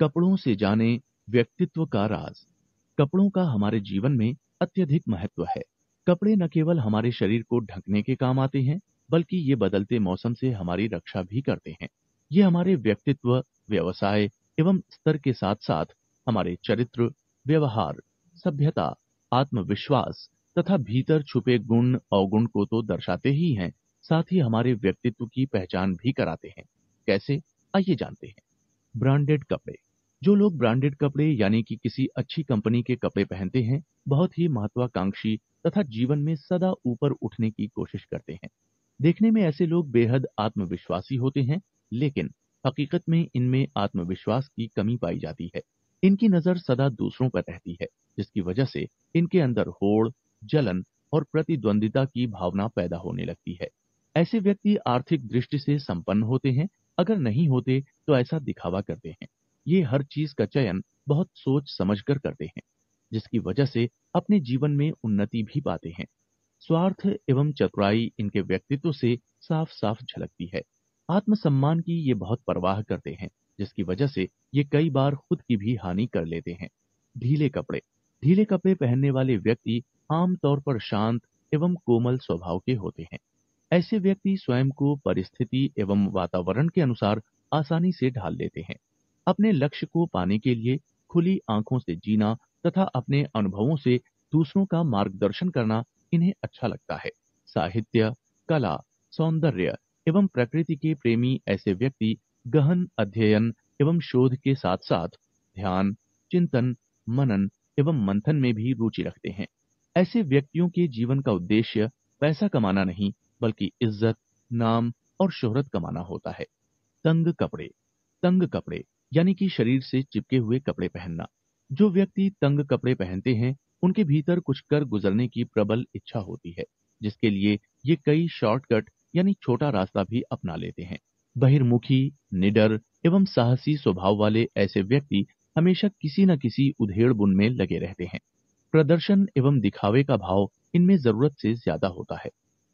कपड़ों से जाने व्यक्तित्व का राज कपड़ों का हमारे जीवन में अत्यधिक महत्व है कपड़े न केवल हमारे शरीर को ढकने के काम आते हैं बल्कि ये बदलते मौसम से हमारी रक्षा भी करते हैं ये हमारे व्यक्तित्व व्यवसाय एवं स्तर के साथ साथ हमारे चरित्र व्यवहार सभ्यता आत्मविश्वास तथा भीतर छुपे गुण अवगुण को तो दर्शाते ही हैं साथ ही हमारे व्यक्तित्व की पहचान भी कराते हैं कैसे आइए जानते हैं ब्रांडेड कपड़े जो लोग ब्रांडेड कपड़े यानी कि किसी अच्छी कंपनी के कपड़े पहनते हैं बहुत ही महत्वाकांक्षी तथा जीवन में सदा ऊपर उठने की कोशिश करते हैं देखने में ऐसे लोग बेहद आत्मविश्वासी होते हैं लेकिन हकीकत में इनमें आत्मविश्वास की कमी पाई जाती है इनकी नजर सदा दूसरों पर रहती है जिसकी वजह से इनके अंदर होड़ जलन और प्रतिद्वंदिता की भावना पैदा होने लगती है ऐसे व्यक्ति आर्थिक दृष्टि से संपन्न होते हैं अगर नहीं होते तो ऐसा दिखावा करते हैं ये हर चीज का चयन बहुत सोच समझ कर करते हैं जिसकी वजह से अपने जीवन में उन्नति भी पाते हैं स्वार्थ एवं चतुराई इनके व्यक्तित्व से साफ साफ झलकती है आत्मसम्मान की ये बहुत परवाह करते हैं जिसकी वजह से ये कई बार खुद की भी हानि कर लेते हैं ढीले कपड़े ढीले कपड़े पहनने वाले व्यक्ति आमतौर पर शांत एवं कोमल स्वभाव के होते हैं ऐसे व्यक्ति स्वयं को परिस्थिति एवं वातावरण के अनुसार आसानी से ढाल लेते हैं अपने लक्ष्य को पाने के लिए खुली आंखों से जीना तथा अपने अनुभवों से दूसरों का मार्गदर्शन करना इन्हें अच्छा लगता है साहित्य कला सौंदर्य एवं प्रकृति के प्रेमी ऐसे व्यक्ति गहन अध्ययन एवं शोध के साथ साथ ध्यान चिंतन मनन एवं मंथन में भी रुचि रखते हैं ऐसे व्यक्तियों के जीवन का उद्देश्य पैसा कमाना नहीं बल्कि इज्जत नाम और शोहरत कमाना होता है तंग कपड़े तंग कपड़े यानी कि शरीर से चिपके हुए कपड़े पहनना जो व्यक्ति तंग कपड़े पहनते हैं उनके भीतर कुछ कर गुजरने की प्रबल इच्छा होती है जिसके लिए ये कई शॉर्टकट यानी छोटा रास्ता भी अपना लेते हैं बहिर्मुखी निडर एवं साहसी स्वभाव वाले ऐसे व्यक्ति हमेशा किसी न किसी उधेड़ बुन में लगे रहते हैं प्रदर्शन एवं दिखावे का भाव इनमें जरूरत से ज्यादा होता है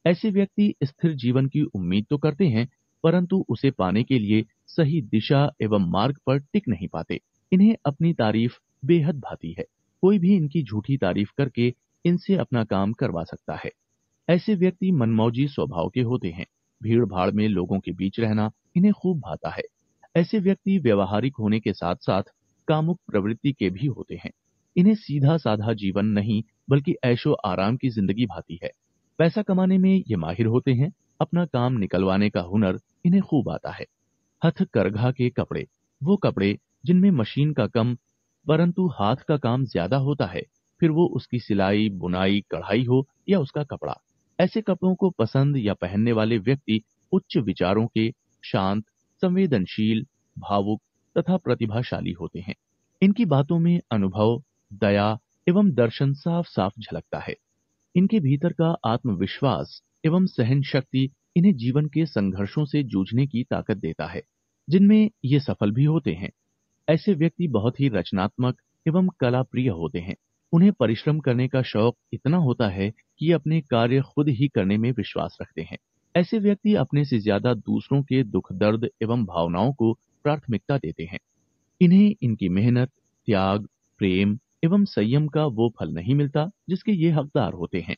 ऐसे व्यक्ति स्थिर जीवन की उम्मीद तो करते हैं परंतु उसे पाने के लिए सही दिशा एवं मार्ग पर टिक नहीं पाते इन्हें अपनी तारीफ बेहद भाती है कोई भी इनकी झूठी तारीफ करके इनसे अपना काम करवा सकता है ऐसे व्यक्ति मनमौजी स्वभाव के होते हैं भीड़ भाड़ में लोगों के बीच रहना इन्हें खूब भाता है ऐसे व्यक्ति व्यवहारिक होने के साथ साथ कामुक प्रवृत्ति के भी होते हैं इन्हें सीधा साधा जीवन नहीं बल्कि ऐशो आराम की जिंदगी भाती है पैसा कमाने में ये माहिर होते हैं अपना काम निकलवाने का हुनर इन्हें खूब आता है हथ करघा के कपड़े वो कपड़े जिनमें मशीन का कम परंतु हाथ का काम ज्यादा होता है फिर वो उसकी सिलाई बुनाई कढ़ाई हो या उसका कपड़ा ऐसे कपड़ों को पसंद या पहनने वाले व्यक्ति उच्च विचारों के शांत संवेदनशील भावुक तथा प्रतिभाशाली होते हैं इनकी बातों में अनुभव दया एवं दर्शन साफ साफ झलकता है इनके भीतर का आत्मविश्वास एवं सहन शक्ति इन्हें जीवन के संघर्षों से जूझने की ताकत देता है जिनमें ये सफल भी होते हैं ऐसे व्यक्ति बहुत ही रचनात्मक एवं कला प्रिय होते हैं उन्हें परिश्रम करने का शौक इतना होता है कि अपने कार्य खुद ही करने में विश्वास रखते हैं ऐसे व्यक्ति अपने से ज्यादा दूसरों के दुख दर्द एवं भावनाओं को प्राथमिकता देते हैं इन्हें इनकी मेहनत त्याग प्रेम एवं संयम का वो फल नहीं मिलता जिसके ये हकदार होते हैं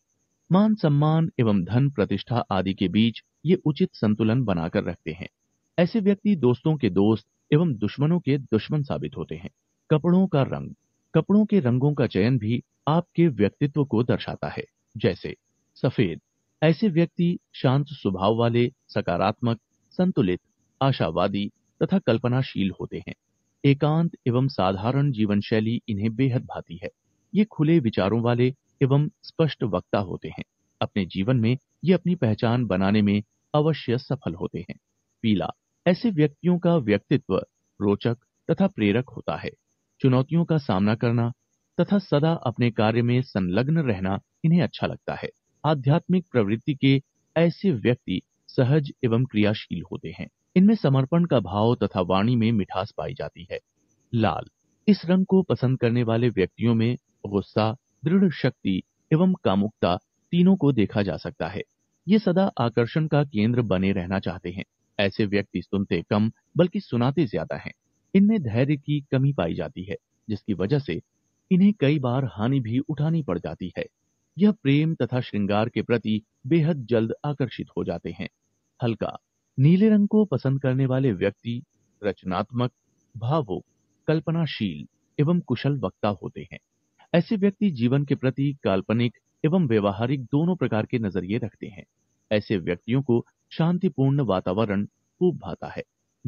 मान सम्मान एवं धन प्रतिष्ठा आदि के बीच ये उचित संतुलन बनाकर रखते हैं ऐसे व्यक्ति दोस्तों के दोस्त एवं दुश्मनों के दुश्मन साबित होते हैं कपड़ों का रंग कपड़ों के रंगों का चयन भी आपके व्यक्तित्व को दर्शाता है जैसे सफेद ऐसे व्यक्ति शांत स्वभाव वाले सकारात्मक संतुलित आशावादी तथा कल्पनाशील होते हैं एकांत एवं साधारण जीवन शैली इन्हें बेहद भाती है ये खुले विचारों वाले एवं स्पष्ट वक्ता होते हैं अपने जीवन में ये अपनी पहचान बनाने में अवश्य सफल होते हैं पीला ऐसे व्यक्तियों का व्यक्तित्व रोचक तथा प्रेरक होता है चुनौतियों का सामना करना तथा सदा अपने कार्य में संलग्न रहना इन्हें अच्छा लगता है आध्यात्मिक प्रवृत्ति के ऐसे व्यक्ति सहज एवं क्रियाशील होते हैं इनमें समर्पण का भाव तथा वाणी में मिठास पाई जाती है लाल इस रंग को पसंद करने वाले व्यक्तियों में गुस्सा दृढ़ शक्ति एवं कामुकता तीनों को देखा जा सकता है ये सदा आकर्षण का केंद्र बने रहना चाहते हैं ऐसे व्यक्ति सुनते कम बल्कि सुनाते ज्यादा हैं इनमें धैर्य की कमी पाई जाती है जिसकी वजह से इन्हें कई बार हानि भी उठानी पड़ जाती है यह प्रेम तथा श्रृंगार के प्रति बेहद जल्द आकर्षित हो जाते हैं हल्का नीले रंग को पसंद करने वाले व्यक्ति रचनात्मक भावुक कल्पनाशील एवं कुशल वक्ता होते हैं ऐसे व्यक्ति जीवन के प्रति काल्पनिक एवं व्यवहारिक दोनों प्रकार के नजरिए रखते हैं ऐसे व्यक्तियों को शांतिपूर्ण वातावरण खूब भाता है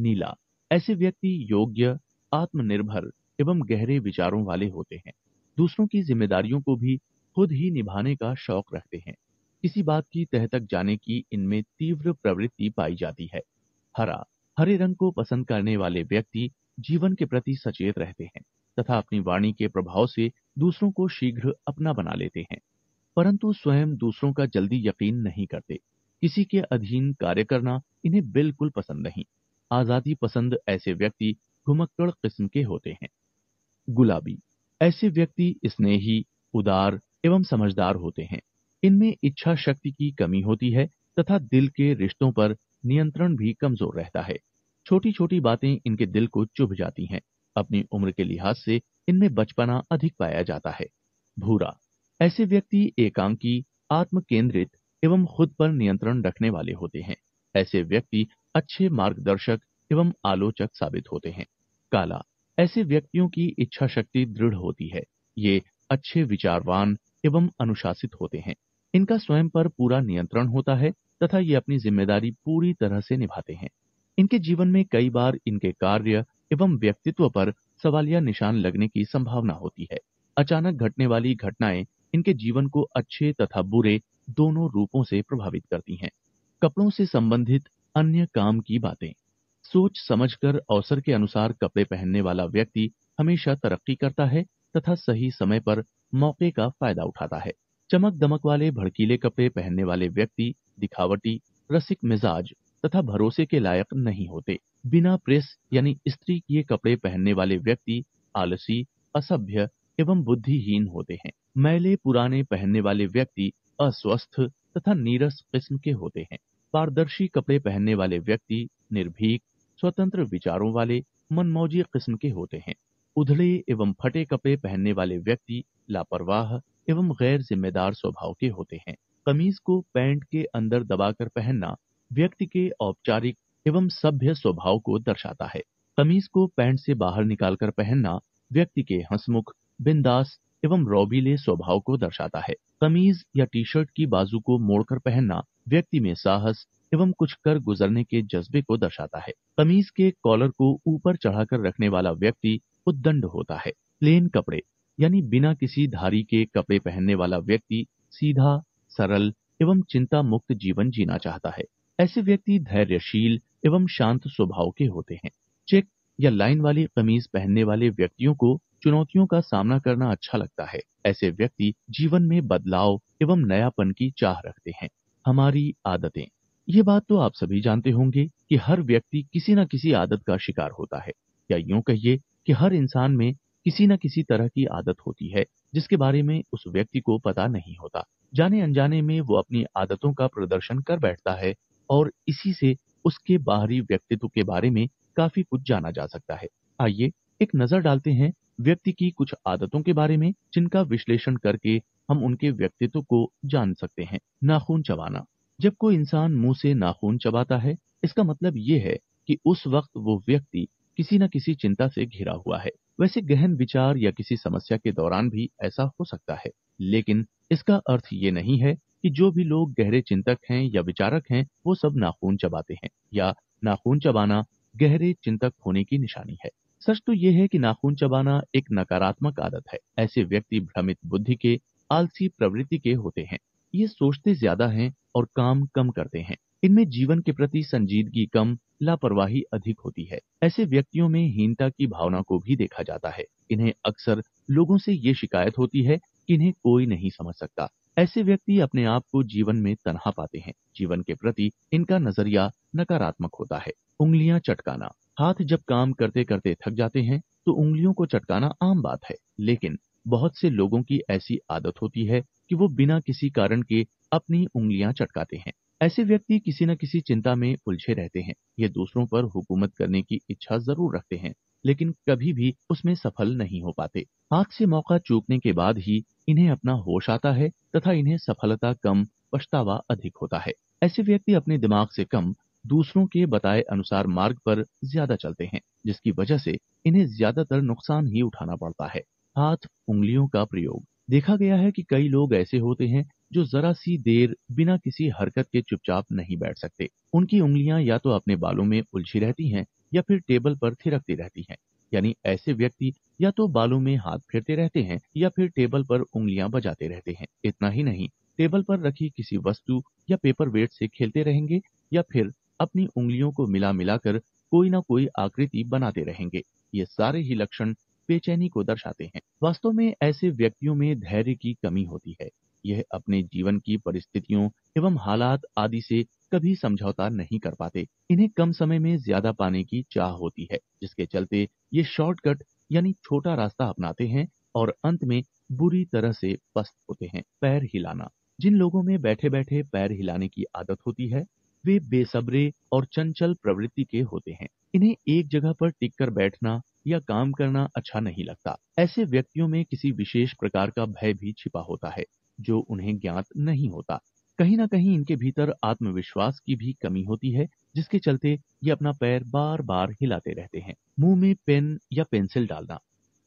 नीला ऐसे व्यक्ति योग्य आत्मनिर्भर एवं गहरे विचारों वाले होते हैं दूसरों की जिम्मेदारियों को भी खुद ही निभाने का शौक रखते हैं किसी बात की तह तक जाने की इनमें तीव्र प्रवृत्ति पाई जाती है हरा हरे रंग को पसंद करने वाले व्यक्ति जीवन के प्रति सचेत रहते हैं तथा अपनी वाणी के प्रभाव से दूसरों को शीघ्र अपना बना लेते हैं परंतु स्वयं दूसरों का जल्दी यकीन नहीं करते किसी के अधीन कार्य करना इन्हें बिल्कुल पसंद नहीं आजादी पसंद ऐसे व्यक्ति घुमक्कड़ किस्म के होते हैं गुलाबी ऐसे व्यक्ति स्नेही उदार एवं समझदार होते हैं इनमें इच्छा शक्ति की कमी होती है तथा दिल के रिश्तों पर नियंत्रण भी कमजोर रहता है छोटी छोटी बातें इनके दिल को चुभ जाती हैं अपनी उम्र के लिहाज से इनमें बचपना अधिक पाया जाता है भूरा ऐसे व्यक्ति एकांकी आत्म केंद्रित एवं खुद पर नियंत्रण रखने वाले होते हैं ऐसे व्यक्ति अच्छे मार्गदर्शक एवं आलोचक साबित होते हैं काला ऐसे व्यक्तियों की इच्छा शक्ति दृढ़ होती है ये अच्छे विचारवान एवं अनुशासित होते हैं इनका स्वयं पर पूरा नियंत्रण होता है तथा ये अपनी जिम्मेदारी पूरी तरह से निभाते हैं इनके जीवन में कई बार इनके कार्य एवं व्यक्तित्व पर सवालिया निशान लगने की संभावना होती है अचानक घटने वाली घटनाएं इनके जीवन को अच्छे तथा बुरे दोनों रूपों से प्रभावित करती हैं कपड़ों से संबंधित अन्य काम की बातें सोच समझकर अवसर के अनुसार कपड़े पहनने वाला व्यक्ति हमेशा तरक्की करता है तथा सही समय पर मौके का फायदा उठाता है चमक दमक वाले भड़कीले कपड़े पहनने वाले व्यक्ति दिखावटी रसिक मिजाज तथा भरोसे के लायक नहीं होते बिना प्रेस यानी स्त्री किए कपड़े पहनने वाले व्यक्ति आलसी असभ्य एवं बुद्धिहीन होते हैं मैले पुराने पहनने वाले व्यक्ति अस्वस्थ तथा नीरस किस्म के होते हैं पारदर्शी कपड़े पहनने वाले व्यक्ति निर्भीक स्वतंत्र विचारों वाले मनमौजी किस्म के होते हैं उधड़े एवं फटे कपड़े पहनने वाले व्यक्ति लापरवाह एवं गैर जिम्मेदार स्वभाव के होते हैं कमीज को पैंट के अंदर दबाकर पहनना व्यक्ति के औपचारिक एवं सभ्य स्वभाव को दर्शाता है कमीज को पैंट से बाहर निकालकर पहनना व्यक्ति के हंसमुख बिंदास एवं रोबीले स्वभाव को दर्शाता है कमीज या टी शर्ट की बाजू को मोड़कर पहनना व्यक्ति में साहस एवं कुछ कर गुजरने के जज्बे को दर्शाता है कमीज के कॉलर को ऊपर चढ़ाकर रखने वाला व्यक्ति उद्दंड होता है प्लेन कपड़े यानी बिना किसी धारी के कपड़े पहनने वाला व्यक्ति सीधा सरल एवं चिंता मुक्त जीवन जीना चाहता है ऐसे व्यक्ति धैर्यशील एवं शांत स्वभाव के होते हैं चेक या लाइन वाली कमीज पहनने वाले व्यक्तियों को चुनौतियों का सामना करना अच्छा लगता है ऐसे व्यक्ति जीवन में बदलाव एवं नयापन की चाह रखते हैं हमारी आदतें ये बात तो आप सभी जानते होंगे कि हर व्यक्ति किसी न किसी आदत का शिकार होता है या यूँ कहिए कि हर इंसान में किसी न किसी तरह की आदत होती है जिसके बारे में उस व्यक्ति को पता नहीं होता जाने अनजाने में वो अपनी आदतों का प्रदर्शन कर बैठता है और इसी से उसके बाहरी व्यक्तित्व के बारे में काफी कुछ जाना जा सकता है आइए एक नजर डालते हैं व्यक्ति की कुछ आदतों के बारे में जिनका विश्लेषण करके हम उनके व्यक्तित्व को जान सकते हैं नाखून चबाना जब कोई इंसान मुंह से नाखून चबाता है इसका मतलब ये है कि उस वक्त वो व्यक्ति किसी न किसी चिंता से घिरा हुआ है वैसे गहन विचार या किसी समस्या के दौरान भी ऐसा हो सकता है लेकिन इसका अर्थ ये नहीं है कि जो भी लोग गहरे चिंतक हैं या विचारक हैं वो सब नाखून चबाते हैं या नाखून चबाना गहरे चिंतक होने की निशानी है सच तो ये है कि नाखून चबाना एक नकारात्मक आदत है ऐसे व्यक्ति भ्रमित बुद्धि के आलसी प्रवृत्ति के होते हैं ये सोचते ज्यादा हैं और काम कम करते हैं इनमें जीवन के प्रति संजीदगी कम लापरवाही अधिक होती है ऐसे व्यक्तियों में हीनता की भावना को भी देखा जाता है इन्हें अक्सर लोगों से ये शिकायत होती है कि इन्हें कोई नहीं समझ सकता ऐसे व्यक्ति अपने आप को जीवन में तनहा पाते हैं जीवन के प्रति इनका नजरिया नकारात्मक होता है उंगलियां चटकाना हाथ जब काम करते करते थक जाते हैं तो उंगलियों को चटकाना आम बात है लेकिन बहुत से लोगों की ऐसी आदत होती है कि वो बिना किसी कारण के अपनी उंगलियां चटकाते हैं ऐसे व्यक्ति किसी न किसी चिंता में उलझे रहते हैं ये दूसरों पर हुकूमत करने की इच्छा जरूर रखते हैं लेकिन कभी भी उसमें सफल नहीं हो पाते हाथ से मौका चूकने के बाद ही इन्हें अपना होश आता है तथा इन्हें सफलता कम पछतावा अधिक होता है ऐसे व्यक्ति अपने दिमाग से कम दूसरों के बताए अनुसार मार्ग पर ज्यादा चलते हैं जिसकी वजह से इन्हें ज्यादातर नुकसान ही उठाना पड़ता है हाथ उंगलियों का प्रयोग देखा गया है कि कई लोग ऐसे होते हैं जो जरा सी देर बिना किसी हरकत के चुपचाप नहीं बैठ सकते उनकी उंगलियां या तो अपने बालों में उलझी रहती हैं या फिर टेबल पर थिरकती रहती हैं यानी ऐसे व्यक्ति या तो बालों में हाथ फेरते रहते हैं या फिर टेबल पर उंगलियां बजाते रहते हैं इतना ही नहीं टेबल पर रखी किसी वस्तु या पेपर वेट से खेलते रहेंगे या फिर अपनी उंगलियों को मिला मिलाकर कोई ना कोई आकृति बनाते रहेंगे ये सारे ही लक्षण बेचैनी को दर्शाते हैं वास्तव में ऐसे व्यक्तियों में धैर्य की कमी होती है यह अपने जीवन की परिस्थितियों एवं हालात आदि से कभी समझौता नहीं कर पाते इन्हें कम समय में ज्यादा पाने की चाह होती है जिसके चलते ये शॉर्टकट यानी छोटा रास्ता अपनाते हैं और अंत में बुरी तरह से पस्त होते हैं पैर हिलाना जिन लोगों में बैठे बैठे पैर हिलाने की आदत होती है वे बेसब्रे और चंचल प्रवृत्ति के होते हैं इन्हें एक जगह पर टिक कर बैठना या काम करना अच्छा नहीं लगता ऐसे व्यक्तियों में किसी विशेष प्रकार का भय भी छिपा होता है जो उन्हें ज्ञात नहीं होता कहीं ना कहीं इनके भीतर आत्मविश्वास की भी कमी होती है जिसके चलते ये अपना पैर बार बार हिलाते रहते हैं मुंह में पेन या पेंसिल डालना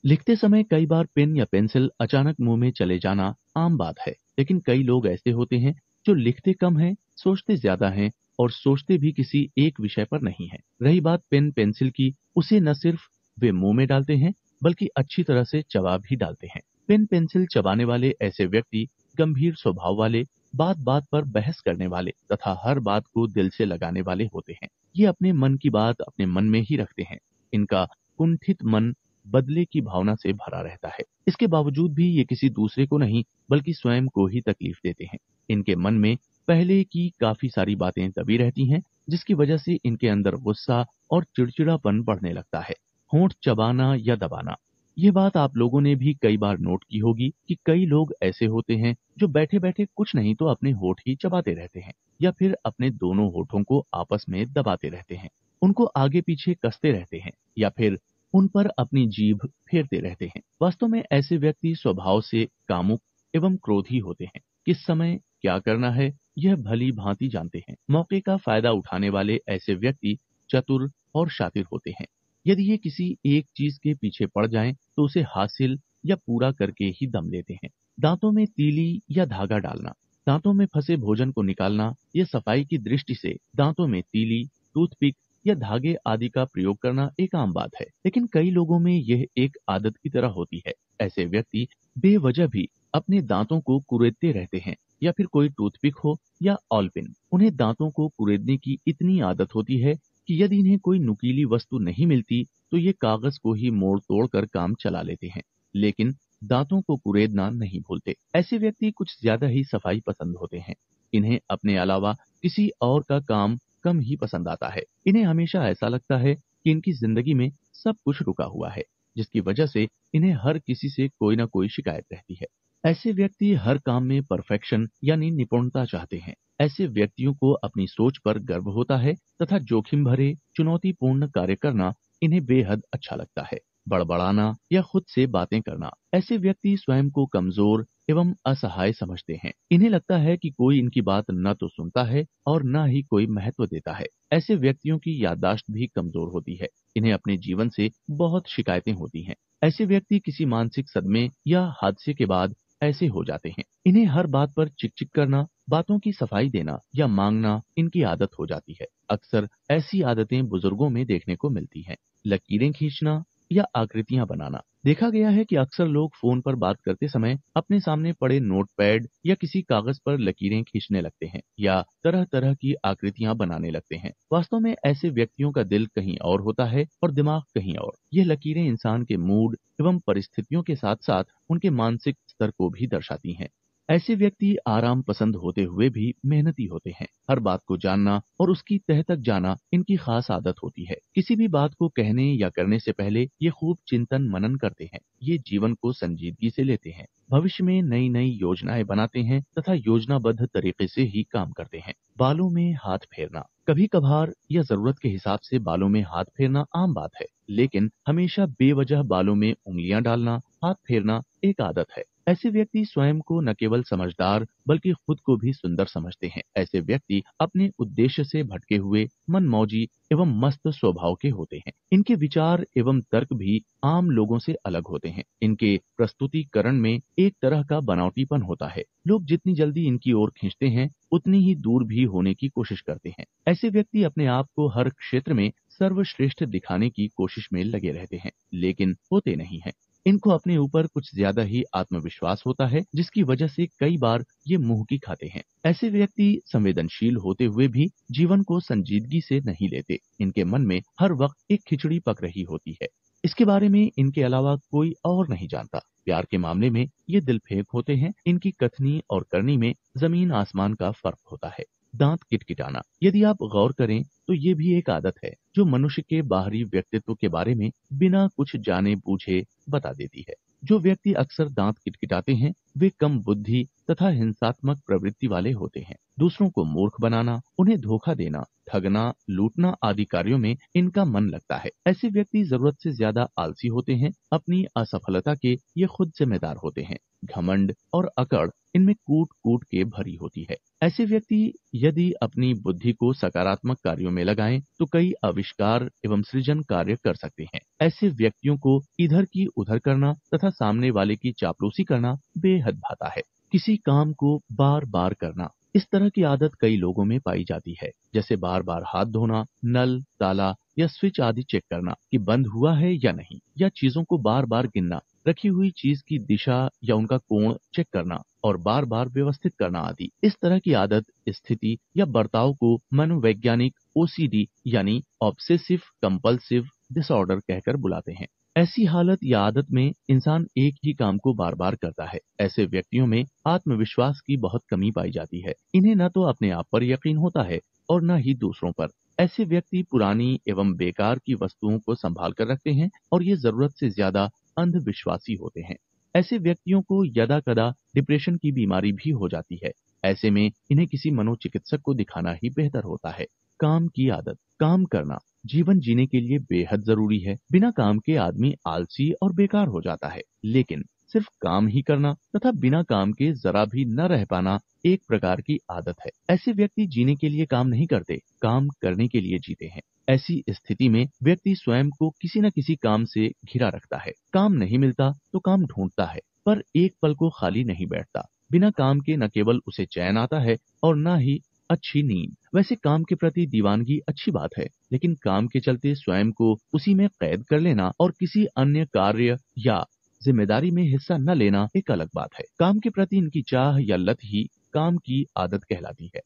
लिखते समय कई बार पेन या पेंसिल अचानक मुंह में चले जाना आम बात है लेकिन कई लोग ऐसे होते हैं जो लिखते कम हैं, सोचते ज्यादा हैं और सोचते भी किसी एक विषय पर नहीं है रही बात पेन पेंसिल की उसे न सिर्फ वे मुंह में डालते हैं बल्कि अच्छी तरह से जवाब भी डालते हैं पेन पेंसिल चबाने वाले ऐसे व्यक्ति गंभीर स्वभाव वाले बात बात पर बहस करने वाले तथा हर बात को दिल से लगाने वाले होते हैं ये अपने मन की बात अपने मन में ही रखते हैं इनका कुंठित मन बदले की भावना से भरा रहता है इसके बावजूद भी ये किसी दूसरे को नहीं बल्कि स्वयं को ही तकलीफ देते हैं इनके मन में पहले की काफी सारी बातें दबी रहती हैं जिसकी वजह से इनके अंदर गुस्सा और चिड़चिड़ापन बढ़ने लगता है होंठ चबाना या दबाना ये बात आप लोगों ने भी कई बार नोट की होगी कि कई लोग ऐसे होते हैं जो बैठे बैठे कुछ नहीं तो अपने होठ ही चबाते रहते हैं या फिर अपने दोनों होठों को आपस में दबाते रहते हैं उनको आगे पीछे कसते रहते हैं या फिर उन पर अपनी जीभ फेरते रहते हैं वास्तव में ऐसे व्यक्ति स्वभाव से कामुक एवं क्रोधी होते हैं किस समय क्या करना है यह भली भांति जानते हैं मौके का फायदा उठाने वाले ऐसे व्यक्ति चतुर और शातिर होते हैं यदि ये किसी एक चीज के पीछे पड़ जाएं तो उसे हासिल या पूरा करके ही दम लेते हैं दांतों में तीली या धागा डालना दांतों में फंसे भोजन को निकालना या सफाई की दृष्टि से दांतों में तीली टूथपिक या धागे आदि का प्रयोग करना एक आम बात है लेकिन कई लोगों में यह एक आदत की तरह होती है ऐसे व्यक्ति बेवजह भी अपने दांतों को कुरेदते रहते हैं या फिर कोई टूथपिक हो या ऑलपिन उन्हें दांतों को कुरेदने की इतनी आदत होती है कि यदि इन्हें कोई नुकीली वस्तु नहीं मिलती तो ये कागज को ही मोड़ तोड़ कर काम चला लेते हैं लेकिन दांतों को कुरेदना नहीं भूलते ऐसे व्यक्ति कुछ ज्यादा ही सफाई पसंद होते हैं इन्हें अपने अलावा किसी और का काम कम ही पसंद आता है इन्हें हमेशा ऐसा लगता है कि इनकी जिंदगी में सब कुछ रुका हुआ है जिसकी वजह से इन्हें हर किसी से कोई ना कोई शिकायत रहती है ऐसे व्यक्ति हर काम में परफेक्शन यानी निपुणता चाहते हैं ऐसे व्यक्तियों को अपनी सोच पर गर्व होता है तथा जोखिम भरे चुनौतीपूर्ण कार्य करना इन्हें बेहद अच्छा लगता है बड़बड़ाना या खुद से बातें करना ऐसे व्यक्ति स्वयं को कमजोर एवं असहाय समझते हैं इन्हें लगता है कि कोई इनकी बात न तो सुनता है और न ही कोई महत्व देता है ऐसे व्यक्तियों की याददाश्त भी कमजोर होती है इन्हें अपने जीवन से बहुत शिकायतें होती हैं ऐसे व्यक्ति किसी मानसिक सदमे या हादसे के बाद ऐसे हो जाते हैं इन्हें हर बात पर चिक करना बातों की सफाई देना या मांगना इनकी आदत हो जाती है अक्सर ऐसी आदतें बुजुर्गों में देखने को मिलती हैं लकीरें खींचना या आकृतियां बनाना देखा गया है कि अक्सर लोग फोन पर बात करते समय अपने सामने पड़े नोटपैड या किसी कागज पर लकीरें खींचने लगते हैं या तरह तरह की आकृतियां बनाने लगते हैं वास्तव में ऐसे व्यक्तियों का दिल कहीं और होता है और दिमाग कहीं और यह लकीरें इंसान के मूड एवं परिस्थितियों के साथ साथ उनके मानसिक स्तर को भी दर्शाती हैं ऐसे व्यक्ति आराम पसंद होते हुए भी मेहनती होते हैं हर बात को जानना और उसकी तह तक जाना इनकी खास आदत होती है किसी भी बात को कहने या करने से पहले ये खूब चिंतन मनन करते हैं ये जीवन को संजीदगी से लेते हैं भविष्य में नई नई योजनाएं बनाते हैं तथा योजनाबद्ध तरीके से ही काम करते हैं बालों में हाथ फेरना कभी कभार या जरूरत के हिसाब से बालों में हाथ फेरना आम बात है लेकिन हमेशा बेवजह बालों में उंगलियां डालना हाथ फेरना एक आदत है ऐसे व्यक्ति स्वयं को न केवल समझदार बल्कि खुद को भी सुंदर समझते हैं ऐसे व्यक्ति अपने उद्देश्य से भटके हुए मन मौजी एवं मस्त स्वभाव के होते हैं इनके विचार एवं तर्क भी आम लोगों से अलग होते हैं इनके प्रस्तुतिकरण में एक तरह का बनावटीपन होता है लोग जितनी जल्दी इनकी ओर खींचते हैं उतनी ही दूर भी होने की कोशिश करते हैं ऐसे व्यक्ति अपने आप को हर क्षेत्र में सर्वश्रेष्ठ दिखाने की कोशिश में लगे रहते हैं लेकिन होते नहीं है इनको अपने ऊपर कुछ ज्यादा ही आत्मविश्वास होता है जिसकी वजह से कई बार ये मुंह की खाते हैं ऐसे व्यक्ति संवेदनशील होते हुए भी जीवन को संजीदगी से नहीं लेते इनके मन में हर वक्त एक खिचड़ी पक रही होती है इसके बारे में इनके अलावा कोई और नहीं जानता प्यार के मामले में ये दिल फेंक होते हैं इनकी कथनी और करनी में जमीन आसमान का फर्क होता है दांत किटकिटाना यदि आप गौर करें तो ये भी एक आदत है जो मनुष्य के बाहरी व्यक्तित्व के बारे में बिना कुछ जाने बूझे बता देती है जो व्यक्ति अक्सर दांत किटकिटाते हैं वे कम बुद्धि तथा हिंसात्मक प्रवृत्ति वाले होते हैं दूसरों को मूर्ख बनाना उन्हें धोखा देना ठगना लूटना आदि कार्यों में इनका मन लगता है ऐसे व्यक्ति जरूरत से ज्यादा आलसी होते हैं अपनी असफलता के ये खुद जिम्मेदार होते हैं घमंड और अकड़ इनमें कूट कूट के भरी होती है ऐसे व्यक्ति यदि अपनी बुद्धि को सकारात्मक कार्यों में लगाएं तो कई आविष्कार एवं सृजन कार्य कर सकते हैं ऐसे व्यक्तियों को इधर की उधर करना तथा सामने वाले की चापलूसी करना बेहद भाता है किसी काम को बार बार करना इस तरह की आदत कई लोगों में पाई जाती है जैसे बार बार हाथ धोना नल ताला या स्विच आदि चेक करना कि बंद हुआ है या नहीं या चीजों को बार बार गिनना रखी हुई चीज की दिशा या उनका कोण चेक करना और बार बार व्यवस्थित करना आदि इस तरह की आदत स्थिति या बर्ताव को मनोवैज्ञानिक ओसीडी यानी ऑब्सेसिव कंपल्सिव डिसऑर्डर कहकर बुलाते हैं ऐसी हालत या आदत में इंसान एक ही काम को बार बार करता है ऐसे व्यक्तियों में आत्मविश्वास की बहुत कमी पाई जाती है इन्हें न तो अपने आप पर यकीन होता है और न ही दूसरों पर ऐसे व्यक्ति पुरानी एवं बेकार की वस्तुओं को संभाल कर रखते हैं और ये जरूरत से ज्यादा अंधविश्वासी होते हैं ऐसे व्यक्तियों को यदा कदा डिप्रेशन की बीमारी भी हो जाती है ऐसे में इन्हें किसी मनोचिकित्सक को दिखाना ही बेहतर होता है काम की आदत काम करना जीवन जीने के लिए बेहद जरूरी है बिना काम के आदमी आलसी और बेकार हो जाता है लेकिन सिर्फ काम ही करना तथा बिना काम के जरा भी न रह पाना एक प्रकार की आदत है ऐसे व्यक्ति जीने के लिए काम नहीं करते काम करने के लिए जीते हैं ऐसी स्थिति में व्यक्ति स्वयं को किसी न किसी काम से घिरा रखता है काम नहीं मिलता तो काम ढूंढता है पर एक पल को खाली नहीं बैठता बिना काम के न केवल उसे चैन आता है और न ही अच्छी नींद वैसे काम के प्रति दीवानगी अच्छी बात है लेकिन काम के चलते स्वयं को उसी में कैद कर लेना और किसी अन्य कार्य या जिम्मेदारी में हिस्सा न लेना एक अलग बात है काम के प्रति इनकी चाह या लत ही काम की आदत कहलाती है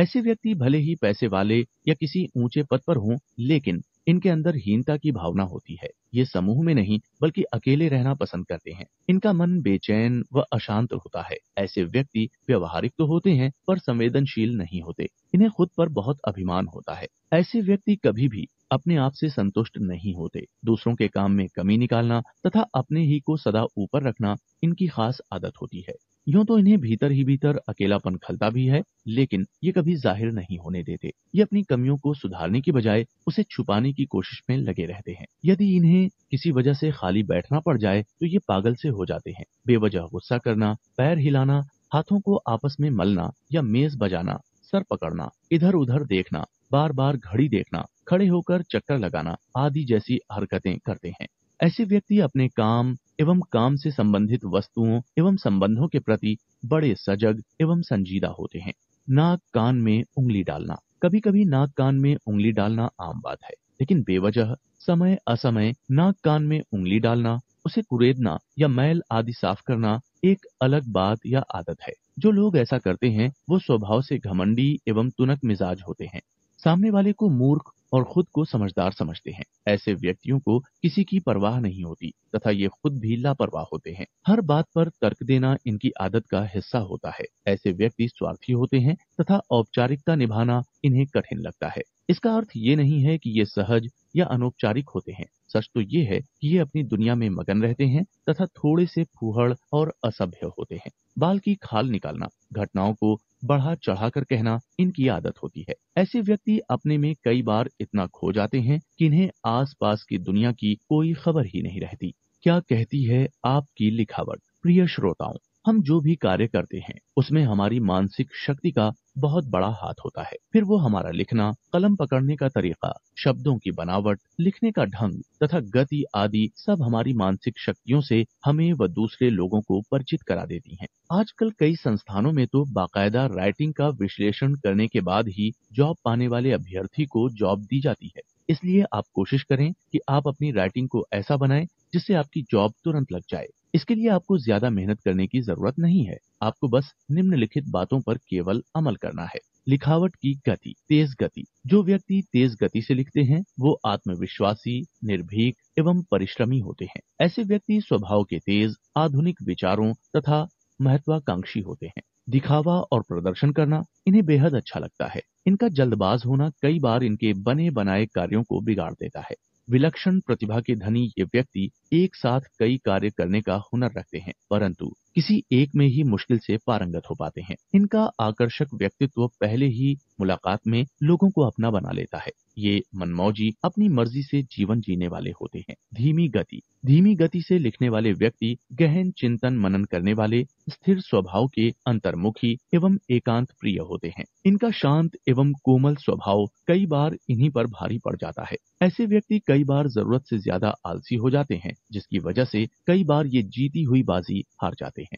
ऐसे व्यक्ति भले ही पैसे वाले या किसी ऊंचे पद पर हों लेकिन इनके अंदर हीनता की भावना होती है ये समूह में नहीं बल्कि अकेले रहना पसंद करते हैं इनका मन बेचैन व अशांत होता है ऐसे व्यक्ति व्यवहारिक तो होते हैं पर संवेदनशील नहीं होते इन्हें खुद पर बहुत अभिमान होता है ऐसे व्यक्ति कभी भी अपने आप से संतुष्ट नहीं होते दूसरों के काम में कमी निकालना तथा अपने ही को सदा ऊपर रखना इनकी खास आदत होती है यूँ तो इन्हें भीतर ही भीतर अकेलापन खलता भी है लेकिन ये कभी जाहिर नहीं होने देते ये अपनी कमियों को सुधारने की बजाय उसे छुपाने की कोशिश में लगे रहते हैं यदि इन्हें किसी वजह से खाली बैठना पड़ जाए तो ये पागल से हो जाते हैं बेवजह गुस्सा करना पैर हिलाना हाथों को आपस में मलना या मेज बजाना सर पकड़ना इधर उधर देखना बार बार घड़ी देखना खड़े होकर चक्कर लगाना आदि जैसी हरकतें करते हैं ऐसे व्यक्ति अपने काम एवं काम से संबंधित वस्तुओं एवं संबंधों के प्रति बड़े सजग एवं संजीदा होते हैं नाक कान में उंगली डालना कभी कभी नाक कान में उंगली डालना आम बात है लेकिन बेवजह समय असमय नाक कान में उंगली डालना उसे कुरेदना या मैल आदि साफ करना एक अलग बात या आदत है जो लोग ऐसा करते हैं वो स्वभाव से घमंडी एवं तुनक मिजाज होते हैं सामने वाले को मूर्ख और खुद को समझदार समझते हैं ऐसे व्यक्तियों को किसी की परवाह नहीं होती तथा ये खुद भी लापरवाह होते हैं हर बात पर तर्क देना इनकी आदत का हिस्सा होता है ऐसे व्यक्ति स्वार्थी होते हैं तथा औपचारिकता निभाना इन्हें कठिन लगता है इसका अर्थ ये नहीं है कि ये सहज या अनौपचारिक होते हैं सच तो ये है कि ये अपनी दुनिया में मगन रहते हैं तथा थोड़े से फूहड़ और असभ्य होते हैं बाल की खाल निकालना घटनाओं को बढ़ा चढ़ा कर कहना इनकी आदत होती है ऐसे व्यक्ति अपने में कई बार इतना खो जाते हैं कि इन्हें आसपास की दुनिया की कोई खबर ही नहीं रहती क्या कहती है आपकी लिखावट प्रिय श्रोताओं हम जो भी कार्य करते हैं उसमें हमारी मानसिक शक्ति का बहुत बड़ा हाथ होता है फिर वो हमारा लिखना कलम पकड़ने का तरीका शब्दों की बनावट लिखने का ढंग तथा गति आदि सब हमारी मानसिक शक्तियों से हमें व दूसरे लोगों को परिचित करा देती हैं। आजकल कई संस्थानों में तो बाकायदा राइटिंग का विश्लेषण करने के बाद ही जॉब पाने वाले अभ्यर्थी को जॉब दी जाती है इसलिए आप कोशिश करें कि आप अपनी राइटिंग को ऐसा बनाएं जिससे आपकी जॉब तुरंत लग जाए इसके लिए आपको ज्यादा मेहनत करने की जरूरत नहीं है आपको बस निम्नलिखित बातों पर केवल अमल करना है लिखावट की गति तेज गति जो व्यक्ति तेज गति से लिखते हैं वो आत्मविश्वासी निर्भीक एवं परिश्रमी होते हैं ऐसे व्यक्ति स्वभाव के तेज आधुनिक विचारों तथा महत्वाकांक्षी होते हैं दिखावा और प्रदर्शन करना इन्हें बेहद अच्छा लगता है इनका जल्दबाज होना कई बार इनके बने बनाए कार्यों को बिगाड़ देता है विलक्षण प्रतिभा के धनी ये व्यक्ति एक साथ कई कार्य करने का हुनर रखते हैं परंतु किसी एक में ही मुश्किल से पारंगत हो पाते हैं इनका आकर्षक व्यक्तित्व पहले ही मुलाकात में लोगों को अपना बना लेता है ये मनमौजी अपनी मर्जी से जीवन जीने वाले होते हैं धीमी गति धीमी गति से लिखने वाले व्यक्ति गहन चिंतन मनन करने वाले स्थिर स्वभाव के अंतर्मुखी एवं एकांत प्रिय होते हैं इनका शांत एवं कोमल स्वभाव कई बार इन्हीं पर भारी पड़ जाता है ऐसे व्यक्ति कई बार जरूरत से ज्यादा आलसी हो जाते हैं जिसकी वजह से कई बार ये जीती हुई बाजी हार जाते हैं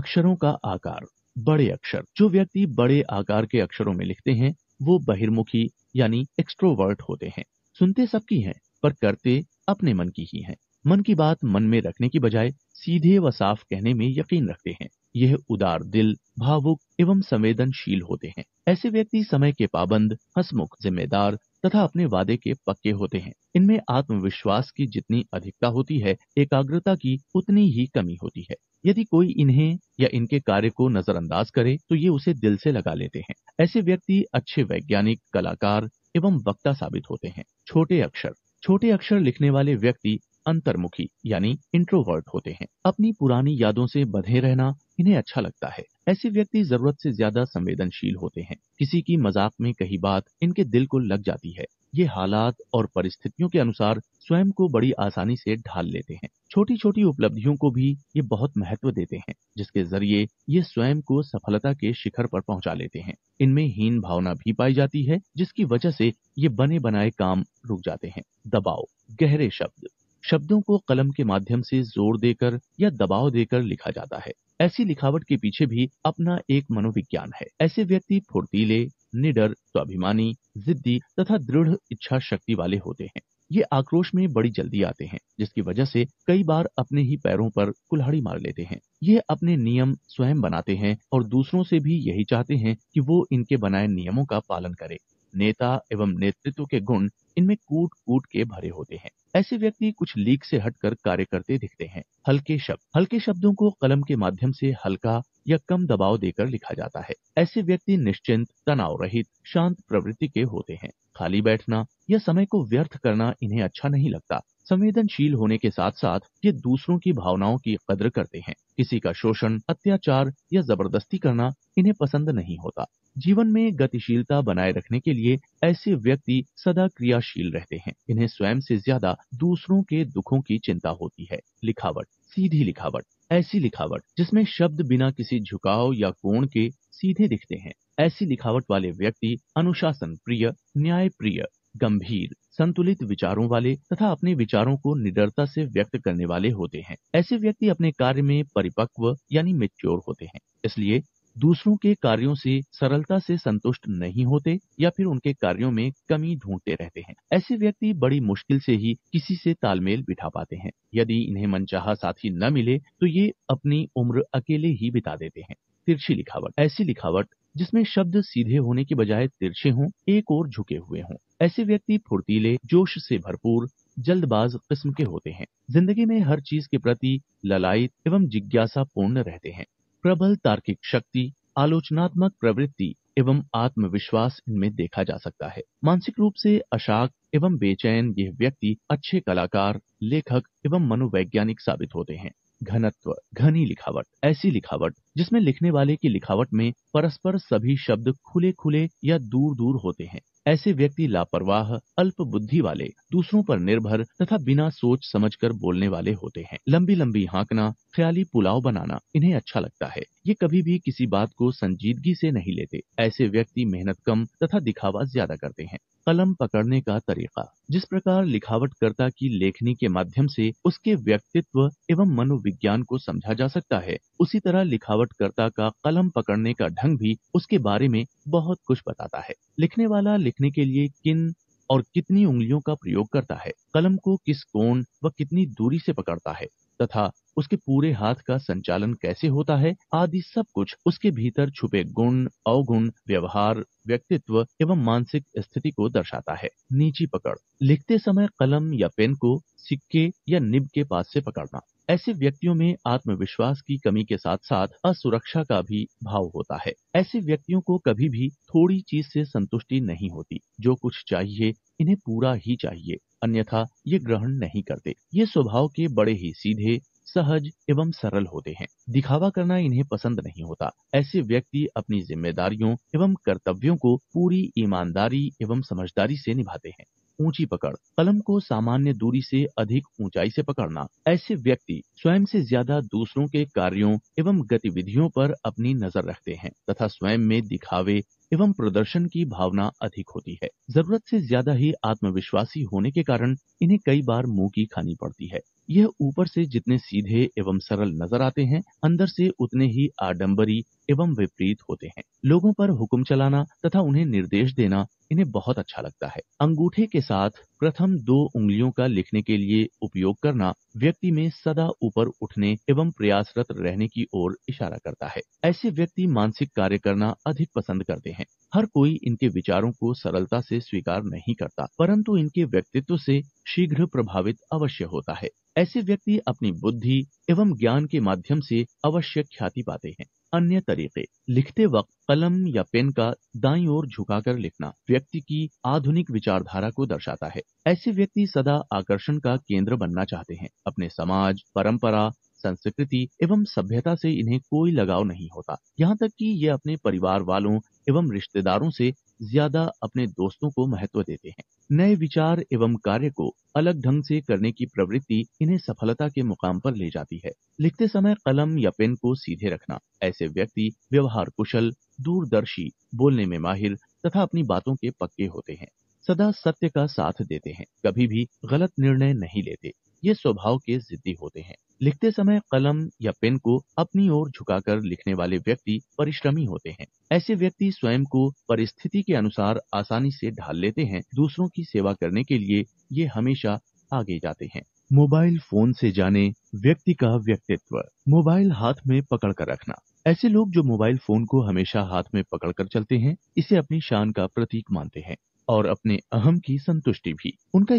अक्षरों का आकार बड़े अक्षर जो व्यक्ति बड़े आकार के अक्षरों में लिखते हैं वो बहिर्मुखी यानी एक्सट्रोवर्ट होते हैं सुनते सबकी हैं पर करते अपने मन की ही हैं मन की बात मन में रखने की बजाय सीधे व साफ कहने में यकीन रखते हैं यह उदार दिल भावुक एवं संवेदनशील होते हैं ऐसे व्यक्ति समय के पाबंद हसमुख जिम्मेदार तथा अपने वादे के पक्के होते हैं इनमें आत्मविश्वास की जितनी अधिकता होती है एकाग्रता की उतनी ही कमी होती है यदि कोई इन्हें या इनके कार्य को नजरअंदाज करे तो ये उसे दिल से लगा लेते हैं ऐसे व्यक्ति अच्छे वैज्ञानिक कलाकार एवं वक्ता साबित होते हैं छोटे अक्षर छोटे अक्षर लिखने वाले व्यक्ति अंतर्मुखी यानी इंट्रोवर्ट होते हैं अपनी पुरानी यादों से बधे रहना इन्हें अच्छा लगता है ऐसे व्यक्ति जरूरत से ज्यादा संवेदनशील होते हैं किसी की मजाक में कही बात इनके दिल को लग जाती है ये हालात और परिस्थितियों के अनुसार स्वयं को बड़ी आसानी से ढाल लेते हैं छोटी छोटी उपलब्धियों को भी ये बहुत महत्व देते हैं जिसके जरिए ये स्वयं को सफलता के शिखर पर पहुंचा लेते हैं इनमें हीन भावना भी पाई जाती है जिसकी वजह से ये बने बनाए काम रुक जाते हैं दबाव गहरे शब्द शब्दों को कलम के माध्यम से जोर देकर या दबाव देकर लिखा जाता है ऐसी लिखावट के पीछे भी अपना एक मनोविज्ञान है ऐसे व्यक्ति फुर्तीले निडर स्वाभिमानी जिद्दी तथा दृढ़ इच्छा शक्ति वाले होते हैं ये आक्रोश में बड़ी जल्दी आते हैं जिसकी वजह से कई बार अपने ही पैरों पर कुल्हाड़ी मार लेते हैं ये अपने नियम स्वयं बनाते हैं और दूसरों से भी यही चाहते हैं कि वो इनके बनाए नियमों का पालन करें नेता एवं नेतृत्व के गुण इनमें कूट कूट के भरे होते हैं ऐसे व्यक्ति कुछ लीक से हटकर कार्य करते दिखते हैं हल्के शब्द हल्के शब्दों को कलम के माध्यम से हल्का या कम दबाव देकर लिखा जाता है ऐसे व्यक्ति निश्चिंत तनाव रहित शांत प्रवृत्ति के होते हैं खाली बैठना या समय को व्यर्थ करना इन्हें अच्छा नहीं लगता संवेदनशील होने के साथ साथ ये दूसरों की भावनाओं की कदर करते हैं किसी का शोषण अत्याचार या जबरदस्ती करना इन्हें पसंद नहीं होता जीवन में गतिशीलता बनाए रखने के लिए ऐसे व्यक्ति सदा क्रियाशील रहते हैं इन्हें स्वयं से ज्यादा दूसरों के दुखों की चिंता होती है लिखावट सीधी लिखावट ऐसी लिखावट जिसमें शब्द बिना किसी झुकाव या कोण के सीधे दिखते हैं ऐसी लिखावट वाले व्यक्ति अनुशासन प्रिय न्याय प्रिय गंभीर संतुलित विचारों वाले तथा अपने विचारों को निडरता से व्यक्त करने वाले होते हैं ऐसे व्यक्ति अपने कार्य में परिपक्व यानी मेच्योर होते हैं इसलिए दूसरों के कार्यों से सरलता से संतुष्ट नहीं होते या फिर उनके कार्यों में कमी ढूंढते रहते हैं ऐसे व्यक्ति बड़ी मुश्किल से ही किसी से तालमेल बिठा पाते हैं यदि इन्हें मनचाहा साथी न मिले तो ये अपनी उम्र अकेले ही बिता देते हैं तिरछी लिखावट ऐसी लिखावट जिसमें शब्द सीधे होने के बजाय तिरछे हों एक और झुके हुए हों ऐसे व्यक्ति फुर्तीले जोश से भरपूर जल्दबाज किस्म के होते हैं जिंदगी में हर चीज के प्रति ललायत एवं जिज्ञासा पूर्ण रहते हैं प्रबल तार्किक शक्ति आलोचनात्मक प्रवृत्ति एवं आत्मविश्वास इनमें देखा जा सकता है मानसिक रूप से अशाक एवं बेचैन यह व्यक्ति अच्छे कलाकार लेखक एवं मनोवैज्ञानिक साबित होते हैं घनत्व घनी लिखावट ऐसी लिखावट जिसमें लिखने वाले की लिखावट में परस्पर सभी शब्द खुले खुले या दूर दूर होते हैं ऐसे व्यक्ति लापरवाह अल्प बुद्धि वाले दूसरों पर निर्भर तथा बिना सोच समझकर बोलने वाले होते हैं लंबी लंबी हाँकना ख्याली पुलाव बनाना इन्हें अच्छा लगता है ये कभी भी किसी बात को संजीदगी से नहीं लेते ऐसे व्यक्ति मेहनत कम तथा दिखावा ज्यादा करते हैं कलम पकड़ने का तरीका जिस प्रकार लिखावटकर्ता की लेखनी के माध्यम से उसके व्यक्तित्व एवं मनोविज्ञान को समझा जा सकता है उसी तरह लिखावटकर्ता का कलम पकड़ने का ढंग भी उसके बारे में बहुत कुछ बताता है लिखने वाला लिखने के लिए किन और कितनी उंगलियों का प्रयोग करता है कलम को किस कोण व कितनी दूरी से पकड़ता है तथा उसके पूरे हाथ का संचालन कैसे होता है आदि सब कुछ उसके भीतर छुपे गुण अवगुण व्यवहार व्यक्तित्व एवं मानसिक स्थिति को दर्शाता है नीची पकड़ लिखते समय कलम या पेन को सिक्के या निब के पास से पकड़ना ऐसे व्यक्तियों में आत्मविश्वास की कमी के साथ साथ असुरक्षा का भी भाव होता है ऐसे व्यक्तियों को कभी भी थोड़ी चीज से संतुष्टि नहीं होती जो कुछ चाहिए इन्हें पूरा ही चाहिए अन्यथा ये ग्रहण नहीं करते ये स्वभाव के बड़े ही सीधे सहज एवं सरल होते हैं दिखावा करना इन्हें पसंद नहीं होता ऐसे व्यक्ति अपनी जिम्मेदारियों एवं कर्तव्यों को पूरी ईमानदारी एवं समझदारी से निभाते हैं ऊंची पकड़ कलम को सामान्य दूरी से अधिक ऊंचाई से पकड़ना ऐसे व्यक्ति स्वयं से ज्यादा दूसरों के कार्यों एवं गतिविधियों पर अपनी नजर रखते हैं तथा स्वयं में दिखावे एवं प्रदर्शन की भावना अधिक होती है जरूरत से ज्यादा ही आत्मविश्वासी होने के कारण इन्हें कई बार मुंह की खानी पड़ती है यह ऊपर से जितने सीधे एवं सरल नजर आते हैं अंदर से उतने ही आडंबरी एवं विपरीत होते हैं लोगों पर हुक्म चलाना तथा उन्हें निर्देश देना इन्हें बहुत अच्छा लगता है अंगूठे के साथ प्रथम दो उंगलियों का लिखने के लिए उपयोग करना व्यक्ति में सदा ऊपर उठने एवं प्रयासरत रहने की ओर इशारा करता है ऐसे व्यक्ति मानसिक कार्य करना अधिक पसंद करते हैं हर कोई इनके विचारों को सरलता से स्वीकार नहीं करता परंतु इनके व्यक्तित्व से शीघ्र प्रभावित अवश्य होता है ऐसे व्यक्ति अपनी बुद्धि एवं ज्ञान के माध्यम से अवश्य ख्याति पाते हैं अन्य तरीके लिखते वक्त कलम या पेन का दाई ओर झुकाकर लिखना व्यक्ति की आधुनिक विचारधारा को दर्शाता है ऐसे व्यक्ति सदा आकर्षण का केंद्र बनना चाहते हैं अपने समाज परंपरा संस्कृति एवं सभ्यता से इन्हें कोई लगाव नहीं होता यहाँ तक कि ये अपने परिवार वालों एवं रिश्तेदारों से ज्यादा अपने दोस्तों को महत्व देते हैं नए विचार एवं कार्य को अलग ढंग से करने की प्रवृत्ति इन्हें सफलता के मुकाम पर ले जाती है लिखते समय कलम या पेन को सीधे रखना ऐसे व्यक्ति व्यवहार कुशल दूरदर्शी बोलने में माहिर तथा अपनी बातों के पक्के होते हैं सदा सत्य का साथ देते हैं कभी भी गलत निर्णय नहीं लेते ये स्वभाव के जिद्दी होते हैं लिखते समय कलम या पेन को अपनी ओर झुकाकर लिखने वाले व्यक्ति परिश्रमी होते हैं ऐसे व्यक्ति स्वयं को परिस्थिति के अनुसार आसानी से ढाल लेते हैं दूसरों की सेवा करने के लिए ये हमेशा आगे जाते हैं मोबाइल फोन से जाने व्यक्ति का व्यक्तित्व मोबाइल हाथ में पकड़ कर रखना ऐसे लोग जो मोबाइल फोन को हमेशा हाथ में पकड़ कर चलते हैं इसे अपनी शान का प्रतीक मानते हैं और अपने अहम की संतुष्टि भी उनका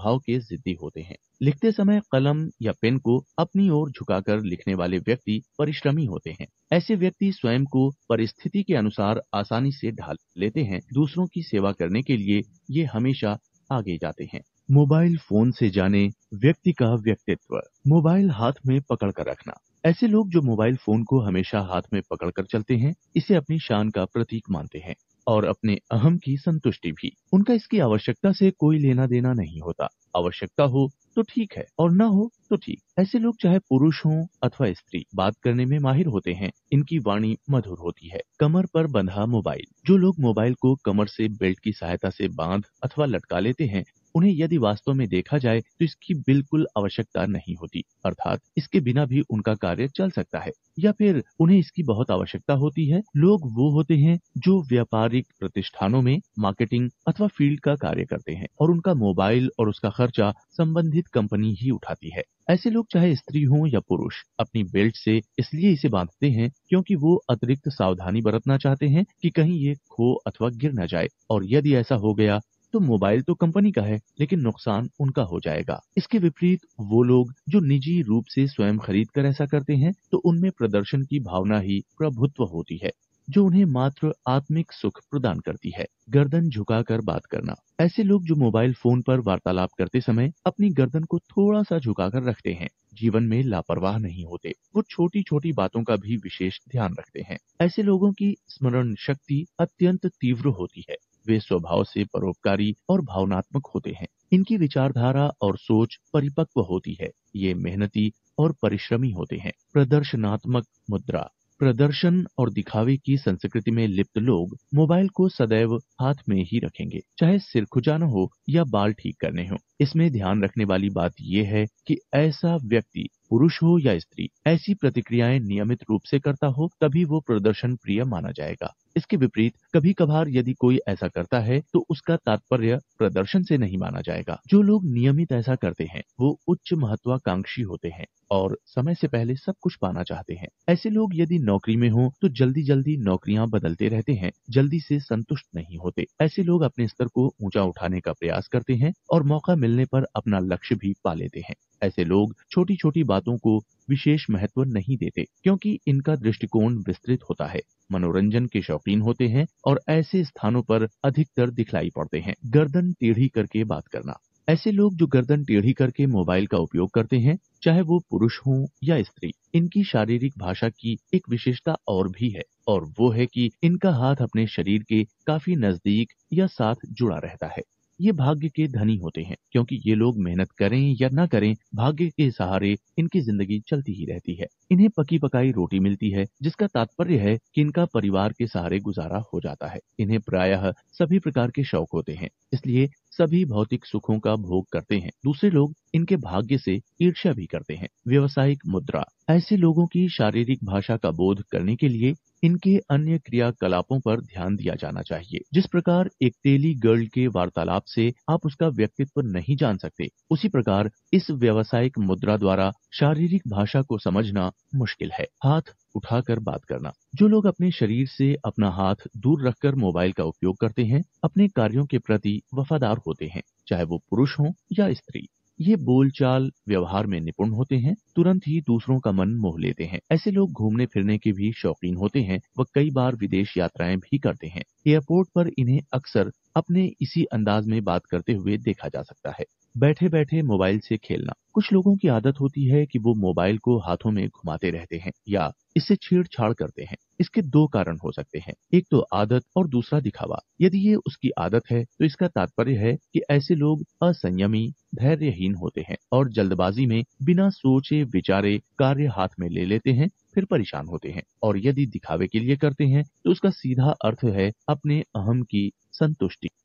भाव के जिद्दी होते हैं लिखते समय कलम या पेन को अपनी ओर झुकाकर लिखने वाले व्यक्ति परिश्रमी होते हैं ऐसे व्यक्ति स्वयं को परिस्थिति के अनुसार आसानी से ढाल लेते हैं दूसरों की सेवा करने के लिए ये हमेशा आगे जाते हैं मोबाइल फोन से जाने व्यक्ति का व्यक्तित्व मोबाइल हाथ में पकड़ कर रखना ऐसे लोग जो मोबाइल फोन को हमेशा हाथ में पकड़ कर चलते हैं इसे अपनी शान का प्रतीक मानते हैं और अपने अहम की संतुष्टि भी उनका इसकी आवश्यकता से कोई लेना देना नहीं होता आवश्यकता हो तो ठीक है और न हो तो ठीक ऐसे लोग चाहे पुरुष हों अथवा स्त्री बात करने में माहिर होते हैं इनकी वाणी मधुर होती है कमर पर बंधा मोबाइल जो लोग मोबाइल को कमर से बेल्ट की सहायता से बांध अथवा लटका लेते हैं उन्हें यदि वास्तव में देखा जाए तो इसकी बिल्कुल आवश्यकता नहीं होती अर्थात इसके बिना भी उनका कार्य चल सकता है या फिर उन्हें इसकी बहुत आवश्यकता होती है लोग वो होते हैं जो व्यापारिक प्रतिष्ठानों में मार्केटिंग अथवा फील्ड का कार्य करते हैं और उनका मोबाइल और उसका खर्चा संबंधित कंपनी ही उठाती है ऐसे लोग चाहे स्त्री हों या पुरुष अपनी बेल्ट से इसलिए इसे बांधते हैं क्योंकि वो अतिरिक्त सावधानी बरतना चाहते हैं कि कहीं ये खो अथवा गिर न जाए और यदि ऐसा हो गया तो मोबाइल तो कंपनी का है लेकिन नुकसान उनका हो जाएगा इसके विपरीत वो लोग जो निजी रूप से स्वयं खरीद कर ऐसा करते हैं तो उनमें प्रदर्शन की भावना ही प्रभुत्व होती है जो उन्हें मात्र आत्मिक सुख प्रदान करती है गर्दन झुकाकर बात करना ऐसे लोग जो मोबाइल फोन पर वार्तालाप करते समय अपनी गर्दन को थोड़ा सा झुकाकर रखते हैं जीवन में लापरवाह नहीं होते वो छोटी छोटी बातों का भी विशेष ध्यान रखते हैं ऐसे लोगों की स्मरण शक्ति अत्यंत तीव्र होती है वे स्वभाव से परोपकारी और भावनात्मक होते हैं इनकी विचारधारा और सोच परिपक्व होती है ये मेहनती और परिश्रमी होते हैं प्रदर्शनात्मक मुद्रा प्रदर्शन और दिखावे की संस्कृति में लिप्त लोग मोबाइल को सदैव हाथ में ही रखेंगे चाहे सिर खुजाना हो या बाल ठीक करने हो इसमें ध्यान रखने वाली बात यह है कि ऐसा व्यक्ति पुरुष हो या स्त्री ऐसी प्रतिक्रियाएं नियमित रूप से करता हो तभी वो प्रदर्शन प्रिय माना जाएगा इसके विपरीत कभी कभार यदि कोई ऐसा करता है तो उसका तात्पर्य प्रदर्शन से नहीं माना जाएगा जो लोग नियमित ऐसा करते हैं वो उच्च महत्वाकांक्षी होते हैं और समय से पहले सब कुछ पाना चाहते हैं ऐसे लोग यदि नौकरी में हो तो जल्दी जल्दी नौकरियां बदलते रहते हैं जल्दी से संतुष्ट नहीं होते ऐसे लोग अपने स्तर को ऊंचा उठाने का प्रयास करते हैं और मौका मिलने पर अपना लक्ष्य भी पा लेते हैं ऐसे लोग छोटी छोटी बातों को विशेष महत्व नहीं देते क्योंकि इनका दृष्टिकोण विस्तृत होता है मनोरंजन के शौकीन होते हैं और ऐसे स्थानों पर अधिकतर दिखलाई पड़ते हैं गर्दन टेढ़ी करके बात करना ऐसे लोग जो गर्दन टेढ़ी करके मोबाइल का उपयोग करते हैं चाहे वो पुरुष हो या स्त्री इनकी शारीरिक भाषा की एक विशेषता और भी है और वो है कि इनका हाथ अपने शरीर के काफी नजदीक या साथ जुड़ा रहता है ये भाग्य के धनी होते हैं क्योंकि ये लोग मेहनत करें या ना करें भाग्य के सहारे इनकी जिंदगी चलती ही रहती है इन्हें पकी पकाई रोटी मिलती है जिसका तात्पर्य है कि इनका परिवार के सहारे गुजारा हो जाता है इन्हें प्रायः सभी प्रकार के शौक होते हैं इसलिए सभी भौतिक सुखों का भोग करते हैं दूसरे लोग इनके भाग्य से ईर्ष्या भी करते हैं व्यवसायिक मुद्रा ऐसे लोगों की शारीरिक भाषा का बोध करने के लिए इनके अन्य क्रियाकलापों पर ध्यान दिया जाना चाहिए जिस प्रकार एक तेली गर्ल के वार्तालाप से आप उसका व्यक्तित्व नहीं जान सकते उसी प्रकार इस व्यवसायिक मुद्रा द्वारा शारीरिक भाषा को समझना मुश्किल है हाथ उठाकर बात करना जो लोग अपने शरीर से अपना हाथ दूर रखकर मोबाइल का उपयोग करते हैं अपने कार्यों के प्रति वफादार होते हैं चाहे वो पुरुष हो या स्त्री ये बोलचाल व्यवहार में निपुण होते हैं तुरंत ही दूसरों का मन मोह लेते हैं ऐसे लोग घूमने फिरने के भी शौकीन होते हैं व कई बार विदेश यात्राएं भी करते हैं एयरपोर्ट पर इन्हें अक्सर अपने इसी अंदाज में बात करते हुए देखा जा सकता है बैठे बैठे मोबाइल से खेलना कुछ लोगों की आदत होती है कि वो मोबाइल को हाथों में घुमाते रहते हैं या इससे छेड़छाड़ करते हैं इसके दो कारण हो सकते हैं एक तो आदत और दूसरा दिखावा यदि ये उसकी आदत है तो इसका तात्पर्य है कि ऐसे लोग असंयमी धैर्यहीन होते हैं और जल्दबाजी में बिना सोचे विचारे कार्य हाथ में ले लेते हैं फिर परेशान होते हैं और यदि दिखावे के लिए करते हैं तो उसका सीधा अर्थ है अपने अहम की संतुष्टि